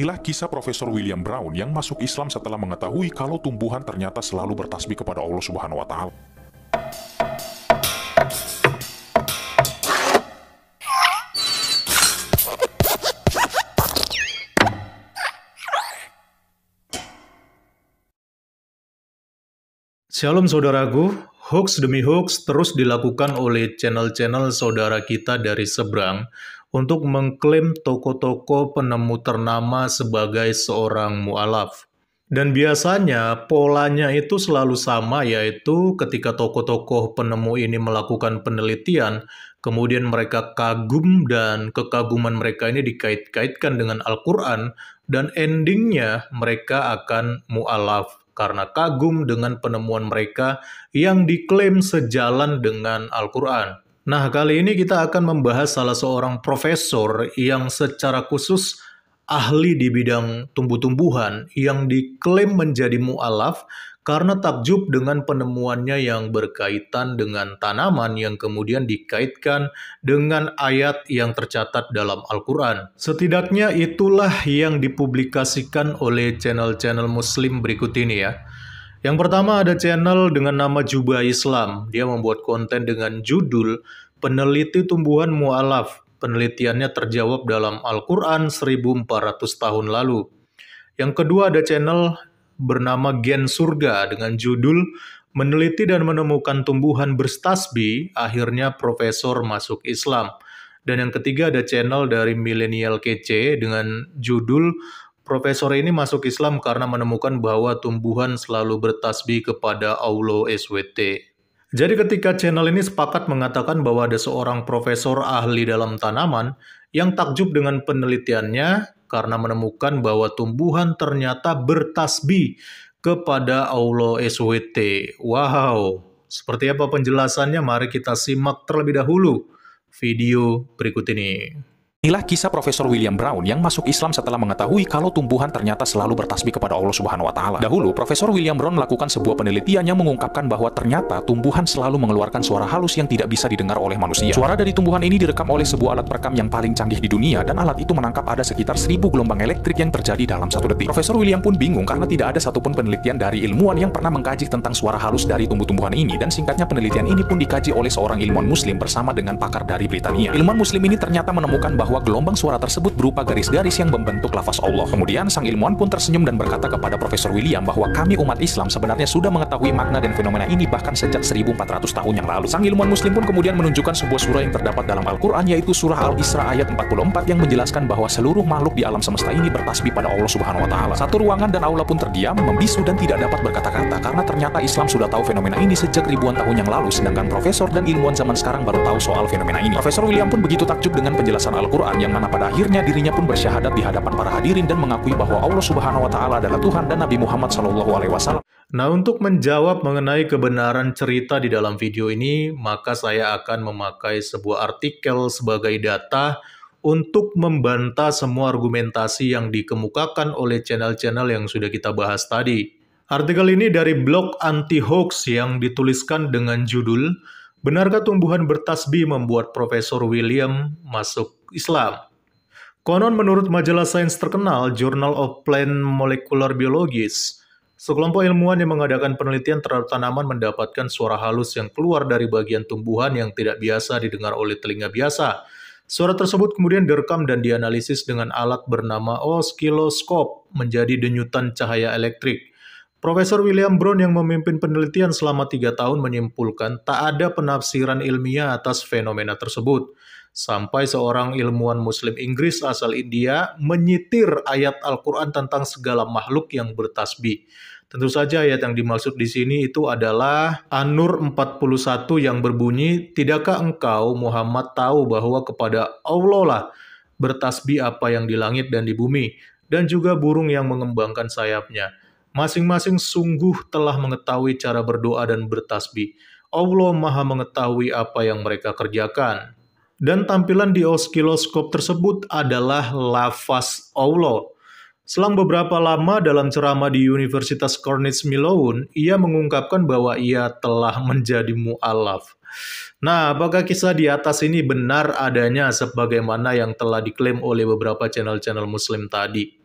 Inilah kisah Profesor William Brown yang masuk Islam setelah mengetahui kalau tumbuhan ternyata selalu bertasbih kepada Allah Subhanahu wa taala. Shalom saudaraku, hoax demi hoax terus dilakukan oleh channel-channel saudara kita dari seberang untuk mengklaim toko-toko penemu ternama sebagai seorang mu'alaf. Dan biasanya polanya itu selalu sama yaitu ketika tokoh-tokoh penemu ini melakukan penelitian, kemudian mereka kagum dan kekaguman mereka ini dikait-kaitkan dengan Al-Quran, dan endingnya mereka akan mu'alaf karena kagum dengan penemuan mereka yang diklaim sejalan dengan Al-Quran. Nah, kali ini kita akan membahas salah seorang profesor yang secara khusus ahli di bidang tumbuh-tumbuhan yang diklaim menjadi mu'alaf karena takjub dengan penemuannya yang berkaitan dengan tanaman yang kemudian dikaitkan dengan ayat yang tercatat dalam Al-Quran. Setidaknya itulah yang dipublikasikan oleh channel-channel muslim berikut ini ya. Yang pertama ada channel dengan nama Jubah Islam. Dia membuat konten dengan judul Peneliti Tumbuhan Mu'alaf. Penelitiannya terjawab dalam Al-Quran 1400 tahun lalu. Yang kedua ada channel bernama Gen Surga dengan judul Meneliti dan Menemukan Tumbuhan Berstasbi, akhirnya Profesor Masuk Islam. Dan yang ketiga ada channel dari milenial Kece dengan judul Profesor ini masuk Islam karena menemukan bahwa tumbuhan selalu bertasbih kepada Allah SWT. Jadi ketika channel ini sepakat mengatakan bahwa ada seorang profesor ahli dalam tanaman yang takjub dengan penelitiannya karena menemukan bahwa tumbuhan ternyata bertasbih kepada Allah SWT. Wow, seperti apa penjelasannya? Mari kita simak terlebih dahulu video berikut ini. Inilah kisah Profesor William Brown yang masuk Islam setelah mengetahui kalau tumbuhan ternyata selalu bertasbih kepada Allah Subhanahu wa taala. Dahulu, Profesor William Brown melakukan sebuah penelitian yang mengungkapkan bahwa ternyata tumbuhan selalu mengeluarkan suara halus yang tidak bisa didengar oleh manusia. Suara dari tumbuhan ini direkam oleh sebuah alat perekam yang paling canggih di dunia dan alat itu menangkap ada sekitar 1000 gelombang elektrik yang terjadi dalam satu detik. Profesor William pun bingung karena tidak ada satupun penelitian dari ilmuwan yang pernah mengkaji tentang suara halus dari tumbuh-tumbuhan ini dan singkatnya penelitian ini pun dikaji oleh seorang ilmuwan muslim bersama dengan pakar dari Britania. Ilmuwan muslim ini ternyata menemukan bahwa bahwa gelombang suara tersebut berupa garis-garis yang membentuk lafaz Allah. Kemudian sang ilmuwan pun tersenyum dan berkata kepada Profesor William bahwa kami umat Islam sebenarnya sudah mengetahui makna dan fenomena ini bahkan sejak 1400 tahun yang lalu. Sang ilmuwan muslim pun kemudian menunjukkan sebuah surah yang terdapat dalam Al-Quran yaitu surah Al-Isra ayat 44 yang menjelaskan bahwa seluruh makhluk di alam semesta ini bertasbih pada Allah Subhanahu wa taala. Satu ruangan dan aula pun terdiam, membisu dan tidak dapat berkata-kata karena ternyata Islam sudah tahu fenomena ini sejak ribuan tahun yang lalu sedangkan profesor dan ilmuwan zaman sekarang baru tahu soal fenomena ini. Profesor William pun begitu takjub dengan penjelasan Al-Quran Al-Quran yang mana pada akhirnya dirinya pun bersyahadat di hadapan para hadirin dan mengakui bahwa Allah Subhanahu wa Ta'ala adalah Tuhan dan Nabi Muhammad Shallallahu Alaihi Wasallam. Nah, untuk menjawab mengenai kebenaran cerita di dalam video ini, maka saya akan memakai sebuah artikel sebagai data untuk membantah semua argumentasi yang dikemukakan oleh channel-channel yang sudah kita bahas tadi. Artikel ini dari blog anti hoax yang dituliskan dengan judul Benarkah tumbuhan bertasbih membuat Profesor William masuk Islam? Konon menurut majalah sains terkenal Journal of Plant Molecular Biologies, sekelompok ilmuwan yang mengadakan penelitian terhadap tanaman mendapatkan suara halus yang keluar dari bagian tumbuhan yang tidak biasa didengar oleh telinga biasa. Suara tersebut kemudian direkam dan dianalisis dengan alat bernama oscilloscope menjadi denyutan cahaya elektrik. Profesor William Brown yang memimpin penelitian selama tiga tahun menyimpulkan tak ada penafsiran ilmiah atas fenomena tersebut. Sampai seorang ilmuwan muslim Inggris asal India menyitir ayat Al-Quran tentang segala makhluk yang bertasbih. Tentu saja ayat yang dimaksud di sini itu adalah An-Nur 41 yang berbunyi, Tidakkah engkau Muhammad tahu bahwa kepada Allah lah bertasbih apa yang di langit dan di bumi, dan juga burung yang mengembangkan sayapnya Masing-masing sungguh telah mengetahui cara berdoa dan bertasbih. Allah maha mengetahui apa yang mereka kerjakan. Dan tampilan di oskiloskop tersebut adalah lafaz Allah. Selang beberapa lama dalam ceramah di Universitas Cornish Miloun, ia mengungkapkan bahwa ia telah menjadi mu'alaf. Nah, apakah kisah di atas ini benar adanya sebagaimana yang telah diklaim oleh beberapa channel-channel muslim tadi?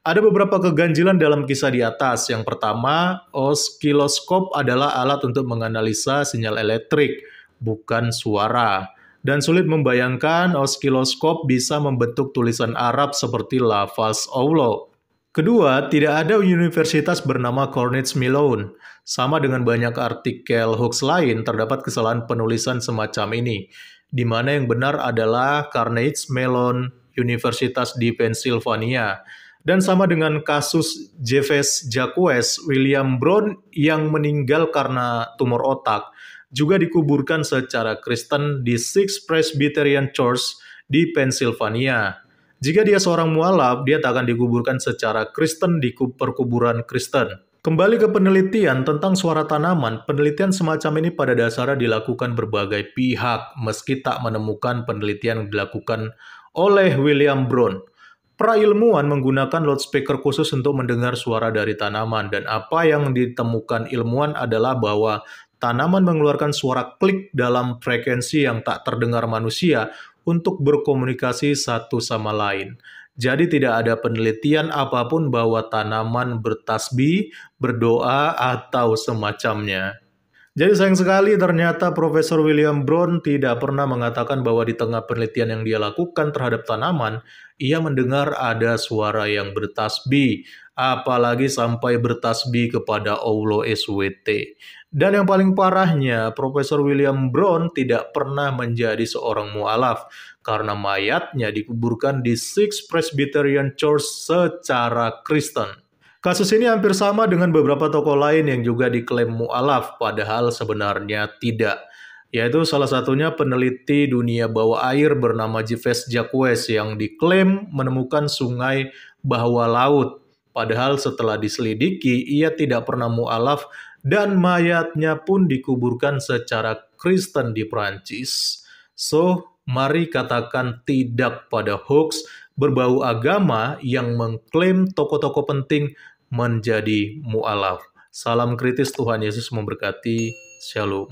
Ada beberapa keganjilan dalam kisah di atas. Yang pertama, oskiloskop adalah alat untuk menganalisa sinyal elektrik, bukan suara. Dan sulit membayangkan oskiloskop bisa membentuk tulisan Arab seperti lafaz Allah. Kedua, tidak ada universitas bernama Cornish Mellon. Sama dengan banyak artikel hoax lain, terdapat kesalahan penulisan semacam ini, di mana yang benar adalah Carnegie Mellon Universitas di Pennsylvania. Dan sama dengan kasus Jeves Jacques William Brown yang meninggal karena tumor otak, juga dikuburkan secara Kristen di Six Presbyterian Church di Pennsylvania. Jika dia seorang mualaf, dia tak akan dikuburkan secara Kristen di perkuburan Kristen. Kembali ke penelitian tentang suara tanaman, penelitian semacam ini pada dasarnya dilakukan berbagai pihak, meski tak menemukan penelitian yang dilakukan oleh William Brown. Para ilmuwan menggunakan loudspeaker khusus untuk mendengar suara dari tanaman dan apa yang ditemukan ilmuwan adalah bahwa tanaman mengeluarkan suara klik dalam frekuensi yang tak terdengar manusia untuk berkomunikasi satu sama lain. Jadi tidak ada penelitian apapun bahwa tanaman bertasbih, berdoa, atau semacamnya. Jadi sayang sekali ternyata Profesor William Brown tidak pernah mengatakan bahwa di tengah penelitian yang dia lakukan terhadap tanaman, ia mendengar ada suara yang bertasbih, apalagi sampai bertasbih kepada Allah SWT. Dan yang paling parahnya, Profesor William Brown tidak pernah menjadi seorang mualaf karena mayatnya dikuburkan di Six Presbyterian Church secara Kristen. Kasus ini hampir sama dengan beberapa tokoh lain yang juga diklaim mu'alaf, padahal sebenarnya tidak. Yaitu salah satunya peneliti dunia bawah air bernama Jeffes Jacques yang diklaim menemukan sungai bawah laut. Padahal setelah diselidiki, ia tidak pernah mu'alaf dan mayatnya pun dikuburkan secara Kristen di Prancis. So, mari katakan tidak pada hoax berbau agama yang mengklaim tokoh-tokoh penting menjadi mualaf. Salam kritis Tuhan Yesus memberkati. Shalom.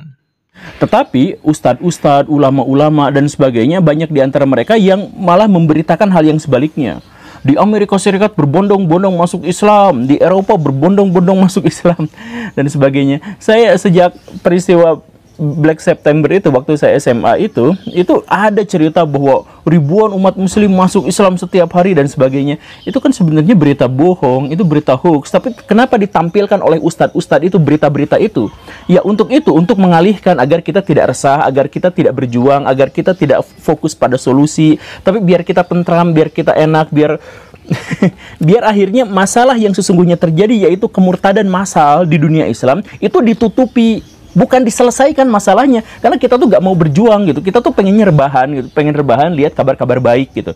Tetapi ustadz-ustadz, ulama-ulama dan sebagainya banyak di antara mereka yang malah memberitakan hal yang sebaliknya. Di Amerika Serikat berbondong-bondong masuk Islam, di Eropa berbondong-bondong masuk Islam dan sebagainya. Saya sejak peristiwa Black September itu waktu saya SMA itu itu ada cerita bahwa ribuan umat muslim masuk Islam setiap hari dan sebagainya itu kan sebenarnya berita bohong itu berita hoax tapi kenapa ditampilkan oleh ustadz-ustadz itu berita-berita itu ya untuk itu untuk mengalihkan agar kita tidak resah agar kita tidak berjuang agar kita tidak fokus pada solusi tapi biar kita pentram biar kita enak biar biar akhirnya masalah yang sesungguhnya terjadi yaitu kemurtadan massal di dunia Islam itu ditutupi bukan diselesaikan masalahnya karena kita tuh nggak mau berjuang gitu kita tuh pengen rebahan gitu pengen rebahan lihat kabar-kabar baik gitu